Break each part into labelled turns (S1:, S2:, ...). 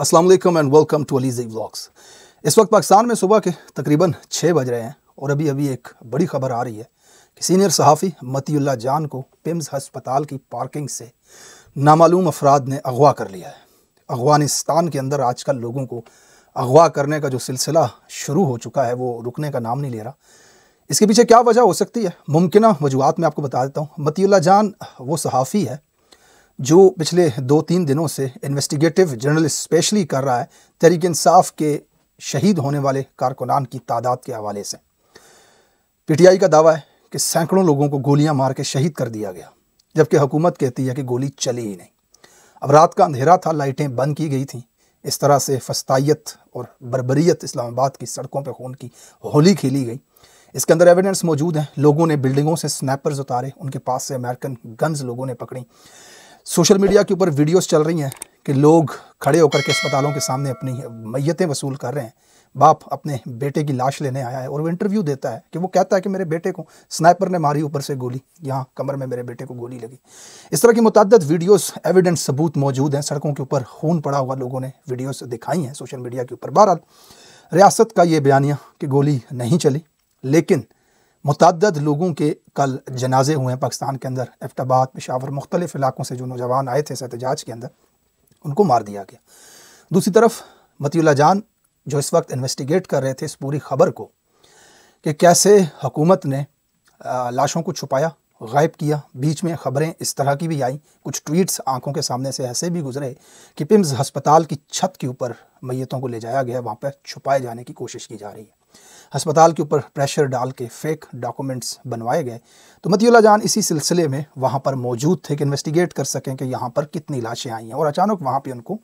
S1: अस्सलाम वालेकुम and welcome to Ali's vlogs इस वक्त पाकिस्तान में सुबह के तकरीबन छः बज रहे हैं और अभी अभी एक बड़ी खबर आ रही है कि सीनियर सहाफ़ी मतील्ला जान को पिम्स हस्पताल की पार्किंग से नामालूम अफराद ने अगवा कर लिया है अफगानिस्तान के अंदर आजकल लोगों को अगवा करने का जो सिलसिला शुरू हो चुका है वो रुकने का नाम नहीं ले रहा इसके पीछे क्या वजह हो सकती है मुमकिन वजूहत मैं आपको बता देता हूँ मतील्ला जान वो सहाफ़ी है जो पिछले दो तीन दिनों से इन्वेस्टिगेटिव जर्नलिस्ट स्पेशली कर रहा है तहरीक इंसाफ के शहीद होने वाले कारकुनान की तादाद के हवाले से पीटीआई का दावा है कि सैकड़ों लोगों को गोलियां मार के शहीद कर दिया गया जबकि हुकूमत कहती है कि गोली चली ही नहीं अब रात का अंधेरा था लाइटें बंद की गई थी इस तरह से फस्तायत और बरबरीत इस्लामाबाद की सड़कों पर खून की होली खेली गई इसके अंदर एविडेंस मौजूद हैं लोगों ने बिल्डिंगों से स्नैपर्स उतारे उनके पास से अमेरिकन गन्स लोगों ने पकड़ी सोशल मीडिया के ऊपर वीडियोस चल रही हैं कि लोग खड़े होकर के अस्पतालों के सामने अपनी मैयतें वसूल कर रहे हैं बाप अपने बेटे की लाश लेने आया है और वो इंटरव्यू देता है कि वो कहता है कि मेरे बेटे को स्नाइपर ने मारी ऊपर से गोली यहाँ कमर में मेरे बेटे को गोली लगी इस तरह की मुतद वीडियोस एविडेंस सबूत मौजूद हैं सड़कों के ऊपर खून पड़ा हुआ लोगों ने वीडियोस दिखाई हैं सोशल मीडिया के ऊपर बहरहाल रियासत का ये बयानिया कि गोली नहीं चली लेकिन मुतद लोगों के कल जनाजे हुए हैं पाकिस्तान के अंदर एफ्टबाद पेशावर मुख्तलिफ इलाकों से जो नौजवान आए थे इस एहतजाज के अंदर उनको मार दिया गया दूसरी तरफ मतियला जान जो इस वक्त इन्वेस्टिगेट कर रहे थे इस पूरी खबर को कि कैसे हुकूमत ने लाशों को छुपाया गायब किया बीच में ख़बरें इस तरह की भी आई कुछ ट्वीट्स आंखों के सामने से ऐसे भी गुजरे कि पिम्स हस्पताल की छत के ऊपर मैतों को ले जाया गया वहाँ पर छुपाए जाने की कोशिश की जा रही है अस्पताल के ऊपर प्रेशर डाल के फेक डॉक्यूमेंट्स बनवाए गए तो मतीला जान इसी सिलसिले में वहाँ पर मौजूद थे कि इन्वेस्टिगेट कर सकें कि यहाँ पर कितनी लाशें आई हैं और अचानक वहाँ पर उनको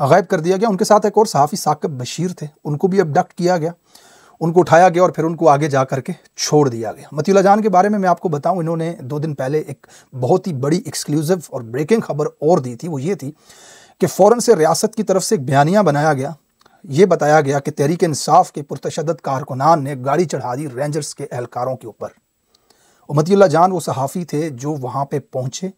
S1: गायब कर दिया गया उनके साथ एक और सहाफ़ी साकब बशीर थे उनको भी अबडक्ट किया गया उनको उठाया गया और फिर उनको आगे जा करके छोड़ दिया गया मतीला जान के बारे में मैं आपको बताऊं इन्होंने दो दिन पहले एक बहुत ही बड़ी एक्सक्लूसिव और ब्रेकिंग खबर और दी थी वो ये थी कि फ़ौरन से रियासत की तरफ से एक बयानिया बनाया गया ये बताया गया कि तहरीक इंसाफ के पुरतशद कारकुनान ने गाड़ी चढ़ा दी रेंजर्स के एहलकारों के ऊपर उमतील्ला जान वो सहाफ़ी थे जो वहाँ पर पहुँचे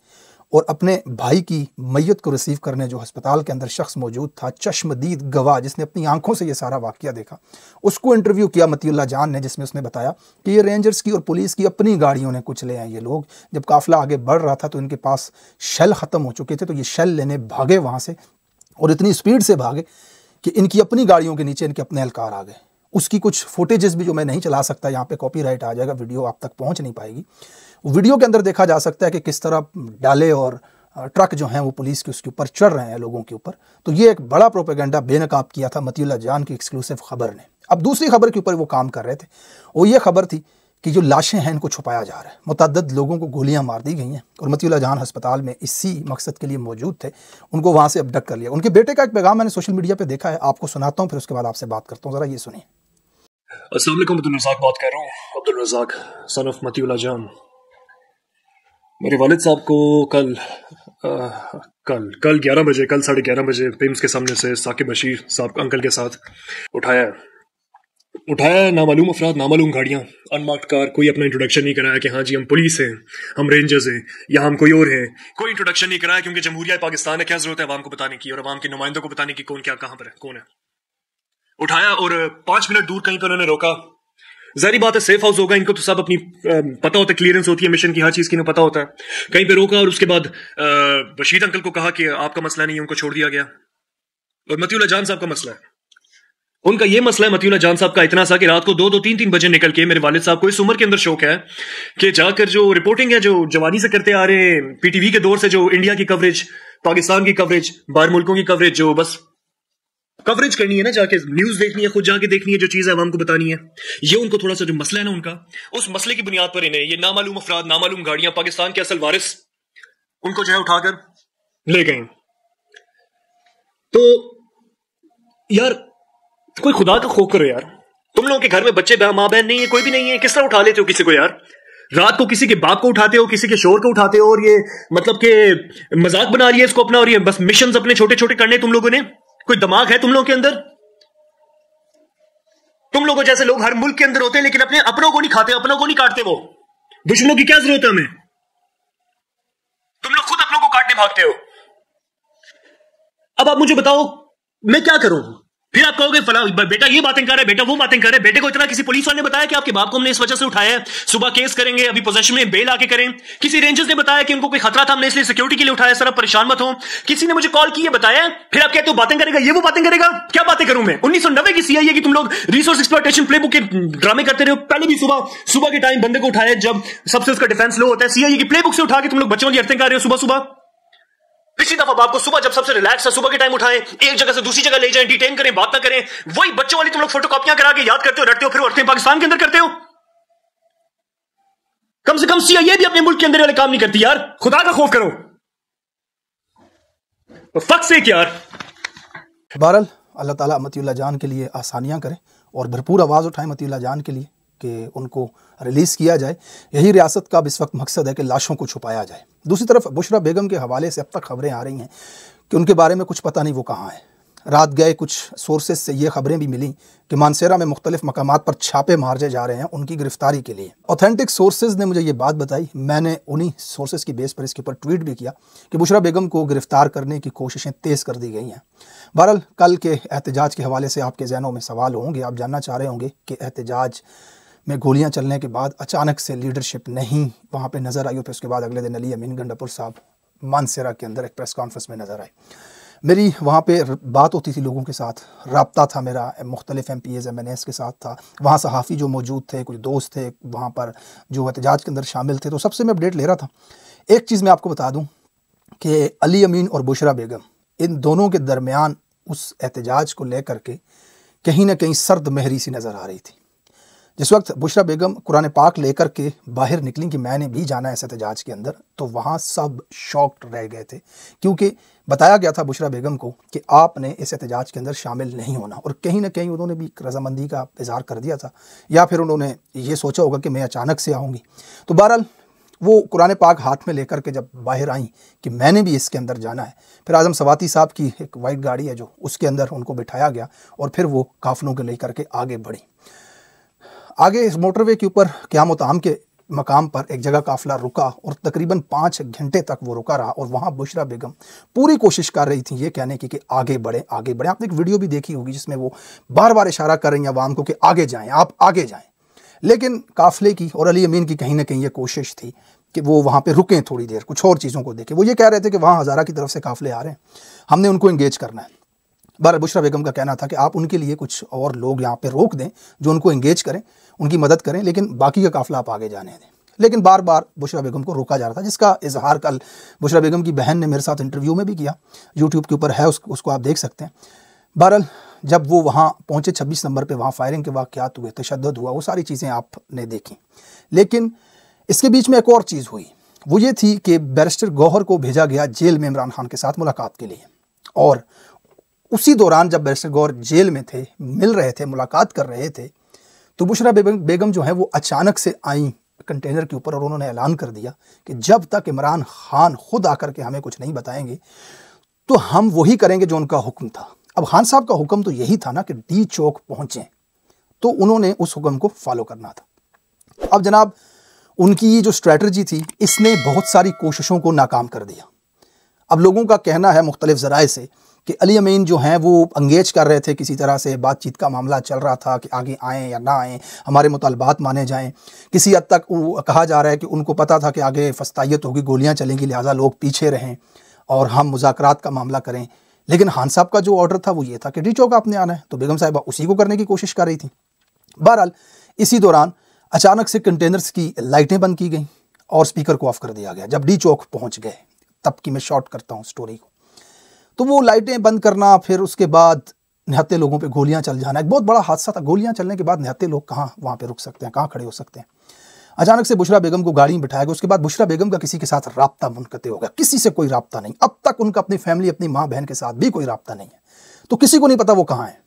S1: और अपने भाई की मैत को रिसीव करने जो हस्पताल के अंदर शख्स मौजूद था चश्मदीद गवाह जिसने अपनी आंखों से ये सारा वाक्य देखा उसको इंटरव्यू किया मतील्ला जान ने जिसमें उसने बताया कि ये रेंजर्स की और पुलिस की अपनी गाड़ियों ने कुछ ले आए ये लोग जब काफिला आगे बढ़ रहा था तो इनके पास शेल ख़त्म हो चुके थे तो ये शेल लेने भागे वहाँ से और इतनी स्पीड से भागे कि इनकी अपनी गाड़ियों के नीचे इनके अपने एहलकार आ गए उसकी कुछ फोटेजेस भी जो मैं नहीं चला सकता यहाँ पे कॉपीराइट आ जाएगा वीडियो आप तक पहुँच नहीं पाएगी वीडियो के अंदर देखा जा सकता है कि किस तरह डाले और ट्रक जो हैं वो पुलिस के उसके ऊपर चढ़ रहे हैं लोगों के ऊपर तो ये एक बड़ा प्रोपेगेंडा बेनकाब किया था मतील्ला जान की एक्सक्लूसिव खबर ने अब दूसरी खबर के ऊपर वो काम कर रहे थे वो ये खबर थी कि जो लाशें हैं इनको छुपाया जा रहा है मतद लोगों को गोलियां मार दी गई हैं और मतीला जहान हस्पताल में इसी मकसद के लिए मौजूद थे उनको वहाँ से अपडक्ट कर लिया उनके बेटे का एक पैगाम मैंने सोशल मीडिया पर देखा है आपको सुनाता हूँ फिर उसके बाद आपसे बात करता हूँ ज़रा ये सुनिए
S2: असल अब्दुलरजाक बात कर रहा हूँ अब्दुलरजाक सन ऑफ मती जान मेरे वालिद साहब को कल आ, कल कल ग्यारह बजे कल साढ़े ग्यारह बजे पिम्स के सामने से साकिब बशीर साहब अंकल के साथ उठाया उठाया नामालूम अफराद नामालूम गाड़ियाँ अनमार्क्ड कार कोई अपना इंट्रोडक्शन नहीं कराया कि हाँ जी हम पुलिस हैं हम रेंजर्स हैं या हम कोई और हैं कोई इंट्रोडक्शन नहीं कराया क्योंकि जमहूरिया पाकिस्तान है क्या जरूरत है आवाम को बताने की और आवाम के नुमाइंदों को बताने की कौन क्या कहाँ पर है कौन है उठाया और पांच मिनट दूर कहीं पर उन्होंने रोका जारी बात है सेफ हाउस होगा इनको तो सब अपनी पता होता है क्लियरेंस होती है मिशन की हर चीज़ की इन्हें पता होता है कहीं पे रोका और उसके बाद बशीर अंकल को कहा कि आपका मसला नहीं है उनको छोड़ दिया गया और मतियुल्ला जान साहब का मसला है उनका ये मसला है मतीउल्ला जान साहब का इतना सा कि रात को दो दो तीन तीन बजे निकल के मेरे वालिद साहब को इस उम्र के अंदर शौक है कि जाकर जो रिपोर्टिंग है जो जवानी से करते आ रहे हैं पीटीवी के दौर से जो इंडिया की कवरेज पाकिस्तान की कवरेज बाहर मुल्कों की कवरेज जो बस कवरेज करनी है ना जाके न्यूज देखनी है खुद जाके देखनी है जो चीज है आवाम को बतानी है ये उनको थोड़ा सा जो मसला है ना उनका उस मसले की बुनियाद पर इन्हें ये नामालूम अफराद नामालूम गाड़ियां पाकिस्तान के असल वारिस उनको जो है उठाकर ले गए तो यार कोई खुदा का खोकर करो यार तुम लोगों के घर में बच्चे माँ बहन नहीं है कोई भी नहीं है किस तरह उठा लेते हो किसी को यार रात को किसी के बाप को उठाते हो किसी के शोर को उठाते हो और ये मतलब के मजाक बना लिया इसको अपना और ये बस मिशन अपने छोटे छोटे करने तुम लोगों ने कोई दिमाग है तुम लोगों के अंदर तुम लोगों जैसे लोग हर मुल्क के अंदर होते हैं लेकिन अपने अपनों को नहीं खाते अपनों को नहीं काटते वो दुश्मनों की क्या जरूरत है हमें तुम लोग खुद अपनों को काटने भागते हो अब आप मुझे बताओ मैं क्या करूं फिर आप कहोगे फला बेटा ये बातें कर रहा है बेटा वो बातें कर रहे हैं बेटे को इतना किसी पुलिस वाले ने बताया कि आपके बाप को हमने इस वजह से उठाया है सुबह केस करेंगे अभी पोजेशन में बेल आके करें किसी रेंजर्स ने बताया कि उनको कोई खतरा था हमने इसलिए सिक्योरिटी के लिए उठाया सर आप परेशान मत हो किसी ने मुझे कॉल की बताया फिर आप कहते हो बातें करेगा ये वो बातें करेगा क्या बातें करूं मैं उन्नीस की सीआईए की तुम लोग रिसोर्स एक्सप्लोटेशन प्ले बुक के ड्रामे करते रहे पहले भी सुबह सुबह के टाइम बंदे को उठाया जब सबसे उसका डिफेंस लो होता है सीआई की प्ले बुक से उठा के तुम लोग बच्चों की अर्थें कर रहे हो सुबह सुबह पिछली दफा बाप को सुबह जब सबसे रिलैक्स है सुबह के टाइम उठाएं एक जगह से दूसरी जगह ले जाएं डिटेन करें बात ना करें वही बच्चों वाली तुम लोग फोटो कॉपियां करा के याद करते हो रटते हो फिर उठते पाकिस्तान के अंदर करते हो कम से कम सीआईए भी अपने मुल्क के अंदर वाले काम नहीं करती यार खुदा का खौफ करो तो फक से यार
S1: बहरल अल्लाह ताला मतील्ला जान के लिए आसानियां करें और भरपूर आवाज़ उठाएं मतील्ला जान के लिए कि उनको रिलीज़ किया जाए यही रियासत का अब इस वक्त मकसद है कि लाशों को छुपाया जाए दूसरी तरफ बुशरा बेगम के हवाले से अब तक खबरें आ रही हैं कि उनके बारे में कुछ पता नहीं वो कहाँ है रात गए कुछ सोर्सेस से ये खबरें भी मिली कि मानसेरा में मुख्तलिफ मकाम पर छापे मारे जा रहे हैं उनकी गिरफ्तारी के लिए ऑथेंटिक सोर्सेज ने मुझे ये बात बताई मैंने उन्हीं सोर्सेज की बेस पर इसके ऊपर ट्वीट भी किया कि बुशरा बेगम को गिरफ्तार करने की कोशिशें तेज़ कर दी गई हैं बहरहाल कल के एहतजाज के हवाले से आपके जहनों में सवाल होंगे आप जानना चाह रहे होंगे कि एहतजाज में गोलियां चलने के बाद अचानक से लीडरशिप नहीं वहाँ पे नज़र आई और फिर उसके बाद अगले दिन अली अमीन गंडापुर साहब मानसेरा के अंदर एक प्रेस कॉन्फ्रेंस में नज़र आए मेरी वहाँ पे बात होती थी लोगों के साथ रबता था मेरा मुख्तलिफ M P As M N S के साथ था वहाँ सहाफ़ी जो मौजूद थे कुछ दोस्त थे वहाँ पर जो एहतजाज के अंदर शामिल थे तो सबसे मैं अपडेट ले रहा था एक चीज़ मैं आपको बता दूँ कि अली अमीन और बुशरा बेगम इन दोनों के दरमियान उस एहतजाज को लेकर के कहीं ना कहीं सर्द महरी सी नज़र आ रही थी जिस वक्त बुशरा बेगम कुरान पाक लेकर के बाहर निकली कि मैंने भी जाना है एहतजाज के अंदर तो वहाँ सब शॉक्ड रह गए थे क्योंकि बताया गया था बुशरा बेगम को कि आपने इस एहतजाज के अंदर शामिल नहीं होना और कहीं ना कहीं उन्होंने भी रजामंदी का इजहार कर दिया था या फिर उन्होंने ये सोचा होगा कि मैं अचानक से आऊँगी तो बहरहाल वो कुरान पाक हाथ में लेकर के जब बाहर आई कि मैंने भी इसके अंदर जाना है फिर आज़म सवाती साहब की एक वाइट गाड़ी है जो उसके अंदर उनको बिठाया गया और फिर वो काफलों के लेकर के आगे बढ़ी आगे इस मोटरवे के ऊपर क्या ताम के मकाम पर एक जगह काफिला रुका और तकरीबन पाँच घंटे तक वो रुका रहा और वहाँ बुशरा बेगम पूरी कोशिश कर रही थी ये कहने की कि आगे बढ़े आगे बढ़े आपने एक वीडियो भी देखी होगी जिसमें वो बार बार इशारा कर रही हैं आवाम को कि आगे जाएं आप आगे जाएं लेकिन काफिले की और अली अमीन की कहीं ना कहीं ये कोशिश थी कि वो वहाँ पर रुकें थोड़ी देर कुछ और चीज़ों को देखें वो ये कह रहे थे कि वहाँ हज़ारा की तरफ से काफिले आ रहे हैं हमने उनको इंगेज करना है बार बुशरा बेगम का कहना था कि आप उनके लिए कुछ और लोग यहाँ पर रोक दें जो उनको इंगेज करें उनकी मदद करें लेकिन बाकी का काफिला आप आगे जाने दें लेकिन बार बार बुशरा बेगम को रोका जा रहा था जिसका इजहार कल बुशरा बेगम की बहन ने मेरे साथ इंटरव्यू में भी किया यूट्यूब के ऊपर है उस, उसको आप देख सकते हैं बहरहाल जब वो वहाँ पहुँचे छब्बीस नंबर पर वहाँ फायरिंग के वाक़ात हुए तशद हुआ वो सारी चीज़ें आपने देखी लेकिन इसके बीच में एक और चीज़ हुई वो ये थी कि बैरिस्टर गौहर को भेजा गया जेल में इमरान खान के साथ मुलाकात के लिए और उसी दौरान जब बैरिस्टर गौहर जेल में थे मिल रहे थे मुलाकात कर रहे थे तो बुशरा बेगम बेगम जो है वो अचानक से आई कंटेनर के ऊपर और उन्होंने ऐलान कर दिया कि जब तक इमरान खान खुद आकर के हमें कुछ नहीं बताएंगे तो हम वही करेंगे जो उनका हुक्म था अब खान साहब का हुक्म तो यही था ना कि डी चौक पहुंचे तो उन्होंने उस हुक्म को फॉलो करना था अब जनाब उनकी ये जो स्ट्रेटजी थी इसने बहुत सारी कोशिशों को नाकाम कर दिया अब लोगों का कहना है मुख्तलिफ जराए से कि अली अमीन जो हैं वो अंगेज कर रहे थे किसी तरह से बातचीत का मामला चल रहा था कि आगे आएँ या ना आएँ हमारे मुतालबात माने जाएँ किसी हद तक कहा जा रहा है कि उनको पता था कि आगे फस्तायत होगी गोलियाँ चलेंगी लिहाजा लोग पीछे रहें और हम मुजाकर का मामला करें लेकिन हान साहब का जो ऑर्डर था वो ये था कि डी चौक आपने आना है तो बेगम साहिबा उसी को करने की कोशिश कर रही थी बहरहाल इसी दौरान अचानक से कंटेनर्स की लाइटें बंद की गई और स्पीकर को ऑफ कर दिया गया जब डी चौक पहुंच गए तब की मैं शॉर्ट करता हूं स्टोरी को तो वो लाइटें बंद करना फिर उसके बाद निहत्ते लोगों पे गोलियां चल जाना एक बहुत बड़ा हादसा था गोलियां चलने के बाद निहत्ते लोग कहाँ वहाँ पे रुक सकते हैं कहाँ खड़े हो सकते हैं अचानक से बुशरा बेगम को गाड़ी में बिठाया गया उसके बाद बुशरा बेगम का किसी के साथ रबता मुनकते हो गया किसी से कोई रबता नहीं अब तक उनका अपनी फैमिली अपनी माँ बहन के साथ भी कोई रबता नहीं है तो किसी को नहीं पता वो कहाँ है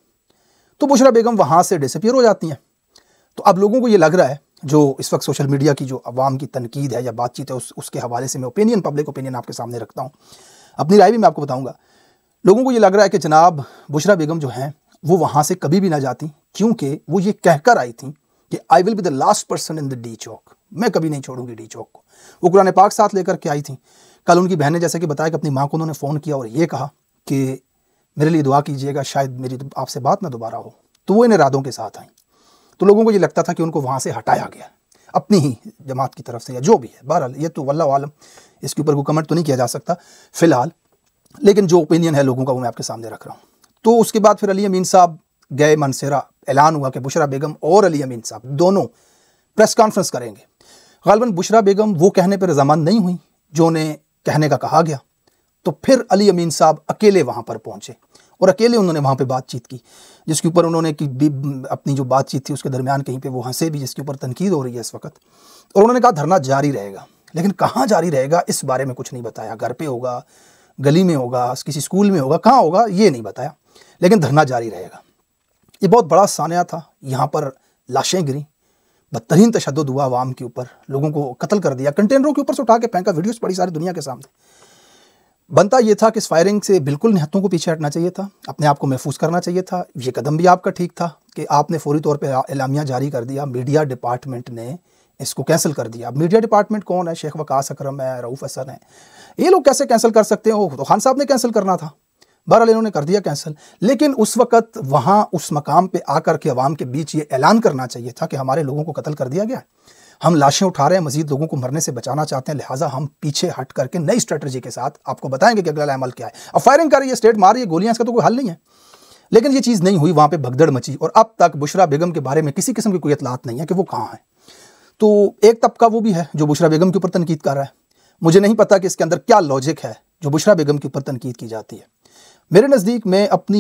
S1: तो बुशरा बेगम वहाँ से डिसपियर हो जाती हैं तो अब लोगों को ये लग रहा है जो इस वक्त सोशल मीडिया की जो अवाम की तनकीद है या बातचीत है उस उसके हवाले से मैं ओपिनियन पब्लिक ओपिनियन आपके सामने रखता हूँ अपनी राय भी मैं आपको बताऊँगा लोगों को ये लग रहा है कि जनाब बुशरा बेगम जो हैं वो वहाँ से कभी भी ना जाती क्योंकि वो ये कहकर आई थी कि I will be the last person in the D Chowk मैं कभी नहीं छोड़ूंगी डी चौक को वो कुरान पाक साथ लेकर के आई थी कल उनकी बहन ने जैसे कि बताया कि अपनी माँ को उन्होंने फ़ोन किया और ये कहा कि मेरे लिए दुआ कीजिएगा शायद मेरी तो आपसे बात ना दोबारा हो तो वो इन इरादों के साथ आई तो लोगों को ये लगता था कि उनको वहाँ से हटाया गया अपनी ही जमात की तरफ से या जो भी है बहरहाल ये तो वल्ला आलम इसके ऊपर कोई कमेंट तो नहीं किया जा सकता फ़िलहाल लेकिन जो ओपिनियन है लोगों का वो मैं आपके सामने रख रहा हूँ तो उसके बाद फिर अली अमीन साहब गए मनसेरा ऐलान हुआ कि बुशरा बेगम और अली अमीन साहब दोनों प्रेस कॉन्फ्रेंस करेंगे गालबन बुशरा बेगम वो कहने पर रजामंद नहीं हुई जो उन्हें कहने का कहा गया तो फिर अली अमीन साहब अकेले वहाँ पर पहुँचे और अकेले उन्होंने वहाँ पर बातचीत की जिसके ऊपर उन्होंने की अपनी जो बातचीत थी उसके दरमियान कहीं पर वो हंसे भी जिसके ऊपर तनकीद हो रही है इस वक्त और उन्होंने कहा धरना जारी रहेगा लेकिन कहाँ जारी रहेगा इस बारे में कुछ नहीं बताया घर पे होगा गली में होगा किसी स्कूल में होगा कहाँ होगा ये नहीं बताया लेकिन धरना जारी रहेगा ये बहुत बड़ा सानिया था यहाँ पर लाशें गिरी बदतरीन तशद हुआ आवाम के ऊपर लोगों को कत्ल कर दिया कंटेनरों के ऊपर से उठा के फेंका वीडियोस पड़ी सारी दुनिया के सामने बनता यह था कि इस फायरिंग से बिल्कुल निहत्तों को पीछे हटना चाहिए था अपने आप को महफूज करना चाहिए था ये कदम भी आपका ठीक था कि आपने फौरी तौर पर एलामिया जारी कर दिया मीडिया डिपार्टमेंट ने इसको कैंसिल कर दिया अब मीडिया डिपार्टमेंट कौन है शेख वकास अक्रम है रऊफ़ हसन है ये लोग कैसे कैंसिल कर सकते हैं तो खान साहब ने कैंसिल करना था बहरहाल इन्होंने कर दिया कैंसिल लेकिन उस वक्त वहाँ उस मकाम पर आकर के अवाम के बीच ये ऐलान करना चाहिए था कि हमारे लोगों को कत्ल कर दिया गया है हम लाशें उठा रहे हैं मजीद लोगों को मरने से बचाना चाहते हैं लिहाजा हम पीछे हट करके नई स्ट्रेटजी के साथ आपको बताएंगे कि अगला अमल क्या है अब फायरिंग कर रही है स्टेट मार रही है गोलियां इसका तो कोई हल नहीं है लेकिन ये चीज़ नहीं हुई वहाँ पे भगदड़ मची और अब तक बुशरा बेगम के बारे में किसी किस्म की कोई इतलात नहीं है कि वो कहाँ है तो एक तबका वो भी है जो बुशरा बेगम के ऊपर तनकीद कर रहा है मुझे नहीं पता कि इसके अंदर क्या लॉजिक है जो बुशरा बेगम के ऊपर तनकीद की जाती है मेरे नज़दीक मैं अपनी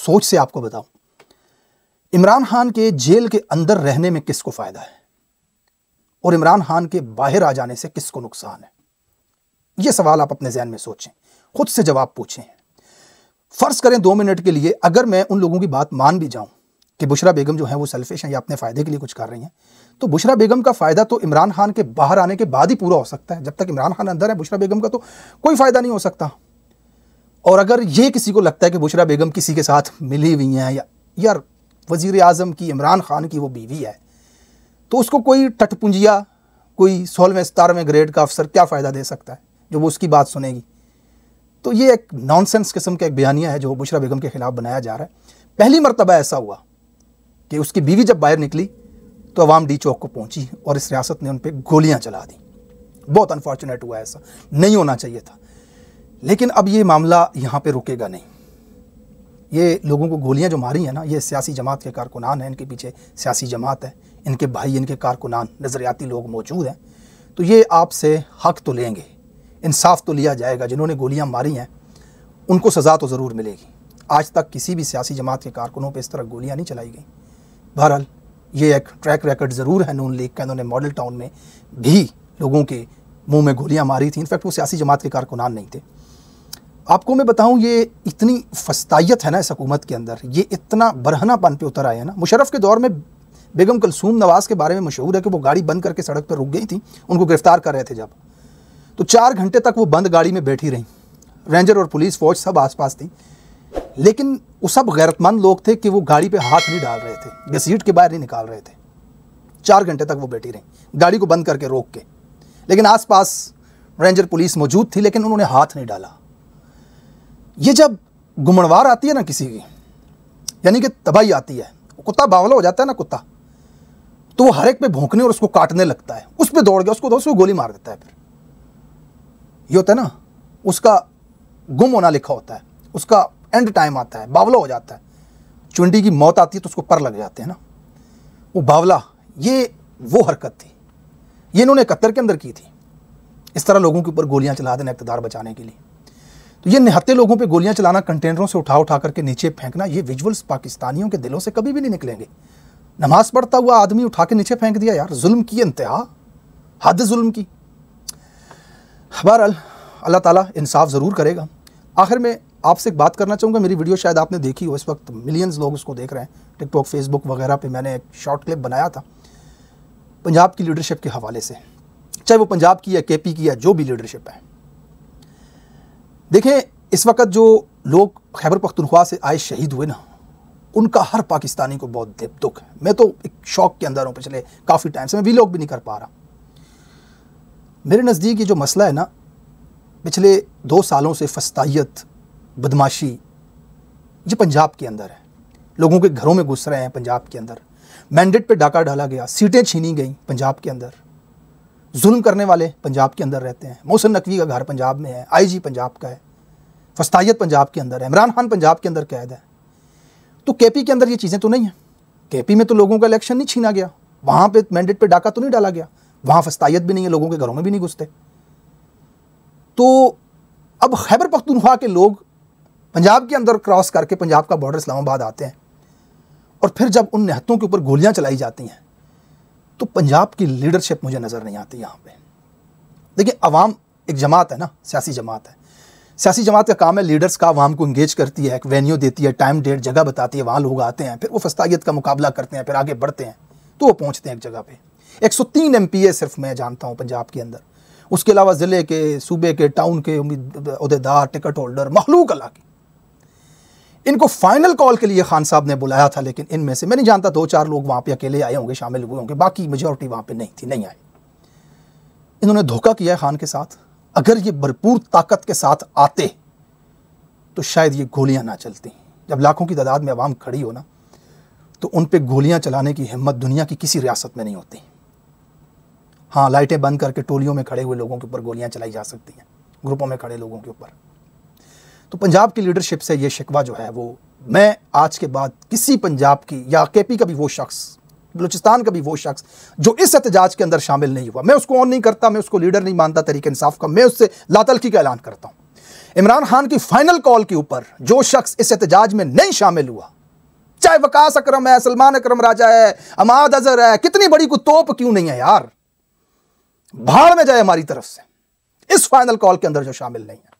S1: सोच से आपको बताऊं इमरान खान के जेल के अंदर रहने में किसको फ़ायदा है और इमरान खान के बाहर आ जाने से किसको नुकसान है यह सवाल आप अपने जहन में सोचें खुद से जवाब पूछें फ़र्ज़ करें दो मिनट के लिए अगर मैं उन लोगों की बात मान भी जाऊं कि बुशरा बेगम जो है वो सेल्फिश हैं या अपने फ़ायदे के लिए कुछ कर रही हैं तो बुशरा बेगम का फ़ायदा तो इमरान खान के बाहर आने के बाद ही पूरा हो सकता है जब तक इमरान खान अंदर है बुशरा बेगम का तो कोई फ़ायदा नहीं हो सकता और अगर ये किसी को लगता है कि बुशरा बेगम किसी के साथ मिली हुई हैं या यार वजीर आजम की इमरान खान की वो बीवी है तो उसको कोई टटपुंजिया कोई सोलहवें सतारहवें ग्रेड का अफसर क्या फ़ायदा दे सकता है जो वो उसकी बात सुनेगी तो ये एक नॉनसेंस किस्म का एक बयानिया है जो बुशरा बेगम के ख़िलाफ़ बनाया जा रहा है पहली मरतबा ऐसा हुआ कि उसकी बीवी जब बाहर निकली तो आवाम डी चौक को पहुंची और इस रियासत ने उन पर गोलियां चला दी बहुत अनफॉर्चुनेट हुआ ऐसा नहीं होना चाहिए था लेकिन अब ये मामला यहाँ पर रुकेगा नहीं ये लोगों को गोलियां जो मारी हैं ना ये सियासी जमात के कारकुनान हैं इनके पीछे सियासी जमात है इनके भाई इनके कारकुनान नज़रियाती लोग मौजूद हैं तो ये आपसे हक तो लेंगे इंसाफ तो लिया जाएगा जिन्होंने गोलियां मारी हैं उनको सज़ा तो ज़रूर मिलेगी आज तक किसी भी सियासी जमात के कारकुनों पर इस तरह गोलियां नहीं चलाई गई बहरहाल ये एक ट्रैक रिकॉर्ड ज़रूर है नून लीग का इन्होंने मॉडल टाउन में भी लोगों के मुंह में गोलियां मारी थी इनफैक्ट वो सियासी जमात के कारकुनान नहीं थे आपको मैं बताऊं ये इतनी फस्ताइत है ना इस हकूमत के अंदर ये इतना बरहनापन पे उतर आया है ना मुशरफ के दौर में बेगम कलसूम नवाज़ के बारे में मशहूर है कि वो गाड़ी बंद करके सड़क पर रुक गई थी उनको गिरफ्तार कर रहे थे जब तो चार घंटे तक वो बंद गाड़ी में बैठी रहीं रेंजर और पुलिस फौज सब आसपास थी लेकिन वो सब गैरतमंद लोग थे कि वो गाड़ी पे हाथ नहीं डाल रहे थे या सीट के बाहर नहीं निकाल रहे थे चार घंटे तक वो बैठी रही गाड़ी को बंद करके रोक के लेकिन आसपास रेंजर पुलिस मौजूद थी लेकिन उन्होंने हाथ नहीं डाला ये जब गुमणवार आती है ना किसी की यानी कि तबाही आती है कुत्ता बावला हो जाता है ना कुत्ता तो वो हर एक पे भोंकने और उसको काटने लगता है उस पर दौड़ गया उसको दोस्त को गोली मार देता है फिर ये होता है ना उसका गुम होना लिखा होता है उसका एंड टाइम आता है बावला हो जाता है चुंडी की मौत आती है तो उसको पर लग जाते हैं ना वो बावला ये वो हरकत थी ये इन्होंने इकहत्तर के अंदर की थी इस तरह लोगों के ऊपर गोलियां चला देना इकतदार बचाने के लिए तो ये निहत्ते लोगों पे गोलियां चलाना कंटेनरों से उठा उठा करके नीचे फेंकना ये विजुअल्स पाकिस्तानियों के दिलों से कभी भी नहीं निकलेंगे नमाज पढ़ता हुआ आदमी उठा के नीचे फेंक दिया यार जुल्म की इंतहा हद जुल्म की बहरअल अल्लाह ताला इंसाफ ज़रूर करेगा आखिर में आपसे एक बात करना चाहूँगा मेरी वीडियो शायद आपने देखी हो इस वक्त मिलियंस लोग उसको देख रहे हैं टिकटॉक फेसबुक वगैरह पे मैंने एक शॉर्ट क्लिप बनाया था पंजाब की लीडरशिप के हवाले से चाहे वो पंजाब की या के की या जो भी लीडरशिप है देखें इस वक्त जो लोग खैबर पख्तनख्वा से आए शहीद हुए ना उनका हर पाकिस्तानी को बहुत दुख है मैं तो एक शौक के अंदर हूँ पिछले काफ़ी टाइम से मैं वीलॉग भी नहीं कर पा रहा मेरे नज़दीक ये जो मसला है ना पिछले दो सालों से फस्ताइत बदमाशी ये पंजाब के अंदर है लोगों के घरों में घुस रहे हैं पंजाब के अंदर मैंडेट पे डाका डाला गया सीटें छीनी गई पंजाब के अंदर जुल्म करने वाले पंजाब के अंदर रहते हैं मौसम नकवी का घर पंजाब में है आईजी पंजाब का है फस्तायत पंजाब के अंदर है इमरान खान पंजाब के अंदर कैद है तो केपी के अंदर ये चीज़ें तो नहीं हैं केपी में तो लोगों का इलेक्शन नहीं छीना गया वहाँ पे मैंडेट पे डाका तो नहीं डाला गया वहाँ फस्तायत भी नहीं है लोगों के घरों में भी नहीं घुसते तो अब खैबर पख्तूनख्वा के लोग पंजाब के अंदर क्रॉस करके पंजाब का बॉर्डर इस्लामाबाद आते हैं और फिर जब उन नहतों के ऊपर गोलियां चलाई जाती हैं तो पंजाब की लीडरशिप मुझे नज़र नहीं आती यहाँ पे देखिए अवाम एक जमात है ना सियासी जमात है सियासी जमात का काम है लीडर्स का आवाम को इंगेज करती है एक वेन्यू देती है टाइम डेट जगह बताती है वहाँ लोग आते हैं फिर वो फस्तायत का मुकाबला करते हैं फिर आगे बढ़ते हैं तो वो पहुँचते हैं एक जगह पर एक सौ तीन एम पी ए सिर्फ मैं जानता हूँ पंजाब के अंदर उसके अलावा ज़िले के सूबे के टाउन के उम्मीद अहदेदार टिकट होल्डर महलूक अला की इनको फाइनल कॉल के लिए खान साहब ने बुलाया था लेकिन इनमें से मैं नहीं जानता दो चार लोग वहां पे अकेले आए होंगे शामिल हुए होंगे बाकी मेजोरिटी वहां पे नहीं थी नहीं आए इन्होंने धोखा किया है खान के साथ अगर ये भरपूर ताकत के साथ आते तो शायद ये गोलियां ना चलती जब लाखों की तादाद में आवाम खड़ी हो ना तो उन पर गोलियां चलाने की हिम्मत दुनिया की किसी रियासत में नहीं होती हाँ लाइटें बंद करके टोलियों में खड़े हुए लोगों के ऊपर गोलियां चलाई जा सकती हैं ग्रुपों में खड़े लोगों के ऊपर तो पंजाब की लीडरशिप से ये शिकवा जो है वो मैं आज के बाद किसी पंजाब की या के का भी वो शख्स बलूचिस्तान का भी वो शख्स जो इस एहतजाज के अंदर शामिल नहीं हुआ मैं उसको ऑन नहीं करता मैं उसको लीडर नहीं मानता तरीके इंसाफ का मैं उससे लातलकी का ऐलान करता हूँ इमरान खान की फाइनल कॉल के ऊपर जो शख्स इस एहतजाज में नहीं शामिल हुआ चाहे वकास अक्रम है सलमान अक्रम राजा है अमाद अजहर है कितनी बड़ी को तोप क्यों नहीं है यार भाड़ में जाए हमारी तरफ से इस फाइनल कॉल के अंदर जो शामिल नहीं है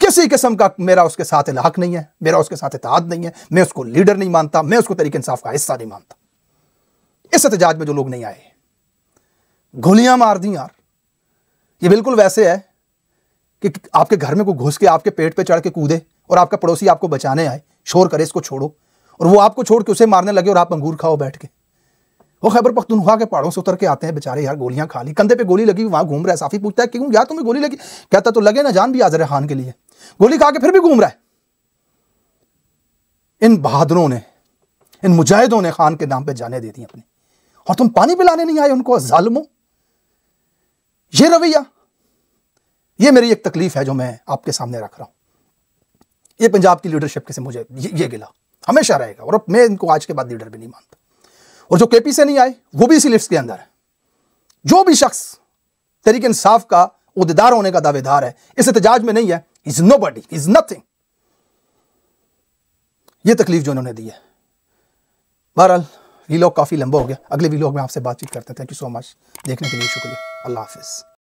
S1: किसी किस्म का मेरा उसके साथ इलाक नहीं है मेरा उसके साथ इतिहाद नहीं है मैं उसको लीडर नहीं मानता मैं उसको तरीके इंसाफ का हिस्सा नहीं मानता इस एहतजाज में जो लोग नहीं आए गोलियां मार दी यार ये बिल्कुल वैसे है कि आपके घर में कोई घुस के आपके पेट पे चढ़ के कूदे और आपका पड़ोसी आपको बचाने आए शोर करे इसको छोड़ो और वो आपको छोड़ के उसे मारने लगे और आप अंगूर खाओ बैठ के वो खैबर पख्तूनख्वा के पहाड़ों से उतर के आते हैं बेचारे यार गोलियां खा ली कंधे पे गोली लगी वहां घूम रहा है साफी पूछता है क्यों यार तुम्हें गोली लगी कहता तो लगे ना जान भी रहे खान के लिए गोली खा के फिर भी घूम रहा है इन बहादुरों ने इन मुजाहिदों ने खान के नाम पे जाने दे दी अपनी और तुम पानी पिलाने नहीं आए उनको जालमो ये रवैया ये मेरी एक तकलीफ है जो मैं आपके सामने रख रहा हूं ये पंजाब की लीडरशिप के से मुझे ये, ये गिला हमेशा रहेगा और मैं इनको आज के बाद लीडर भी नहीं मानता और जो केपी से नहीं आए वो भी इसी लिस्ट के अंदर है जो भी शख्स तरीके इंसाफ का उहदेदार होने का दावेदार है इस एहतजाज में नहीं है is nobody is nothing ये तकलीफ जो उन्होंने दी है बहरहाल वीलॉग काफ़ी लंबा हो गया अगले वीलॉग में आपसे बातचीत करते हैं थैंक यू सो मच देखने के लिए शुक्रिया अल्लाह हाफिज़